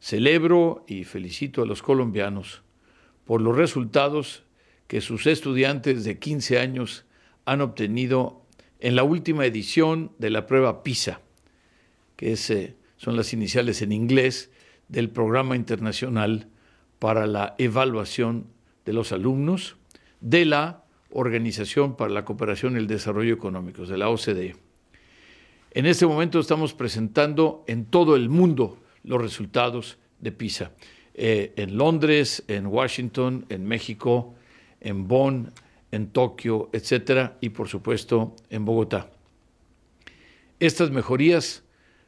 Celebro y felicito a los colombianos por los resultados que sus estudiantes de 15 años han obtenido en la última edición de la prueba PISA, que eh, son las iniciales en inglés del Programa Internacional para la Evaluación de los Alumnos de la Organización para la Cooperación y el Desarrollo Económicos, de la OCDE. En este momento estamos presentando en todo el mundo los resultados de PISA. Eh, en Londres, en Washington, en México, en Bonn, en Tokio, etcétera, y por supuesto en Bogotá. Estas mejorías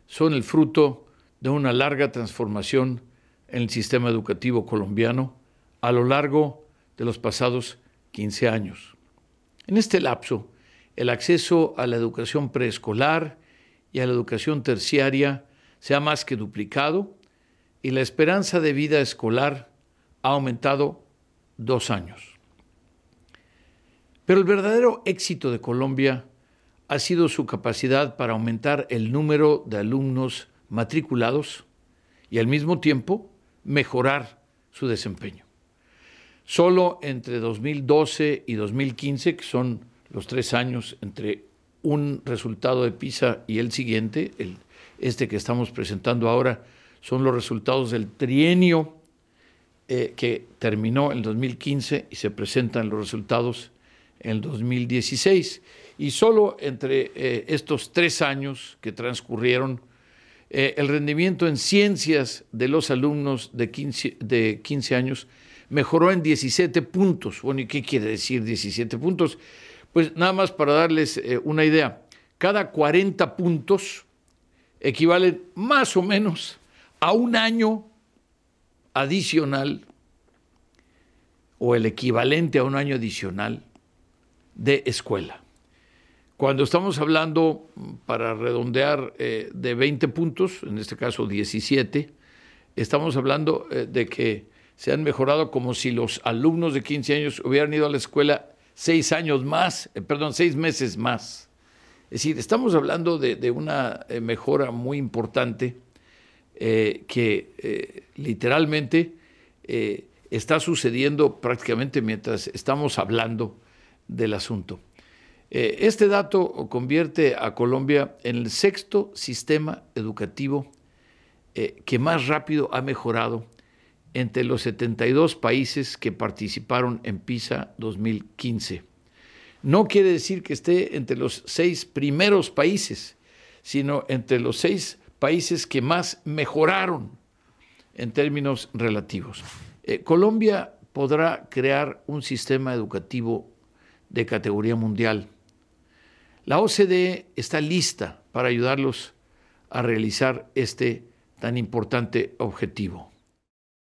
son el fruto de una larga transformación en el sistema educativo colombiano a lo largo de los pasados 15 años. En este lapso, el acceso a la educación preescolar y a la educación terciaria se ha más que duplicado y la esperanza de vida escolar ha aumentado dos años. Pero el verdadero éxito de Colombia ha sido su capacidad para aumentar el número de alumnos matriculados y al mismo tiempo mejorar su desempeño. Solo entre 2012 y 2015, que son los tres años entre un resultado de PISA y el siguiente, el este que estamos presentando ahora, son los resultados del trienio eh, que terminó en 2015 y se presentan los resultados en 2016. Y solo entre eh, estos tres años que transcurrieron, eh, el rendimiento en ciencias de los alumnos de 15, años mejoró en 17 puntos. Bueno, ¿y qué quiere decir 17 puntos? Pues nada más para darles una idea, cada 40 puntos equivalen más o menos a un año adicional o el equivalente a un año adicional de escuela. Cuando estamos hablando, para redondear, eh, de 20 puntos, en este caso 17, estamos hablando eh, de que se han mejorado como si los alumnos de 15 años hubieran ido a la escuela seis años más, eh, perdón, seis meses más. Es decir, estamos hablando de, una eh, mejora muy importante eh, que eh, literalmente está sucediendo prácticamente mientras estamos hablando del asunto. este dato convierte a Colombia en el sexto sistema educativo que más rápido ha mejorado entre los 72 países que participaron en PISA 2015 no quiere decir que esté entre los seis primeros países, sino entre los seis países que más mejoraron en términos relativos. Eh, Colombia podrá crear un sistema educativo de categoría mundial. La OCDE está lista para ayudarlos a realizar este tan importante objetivo.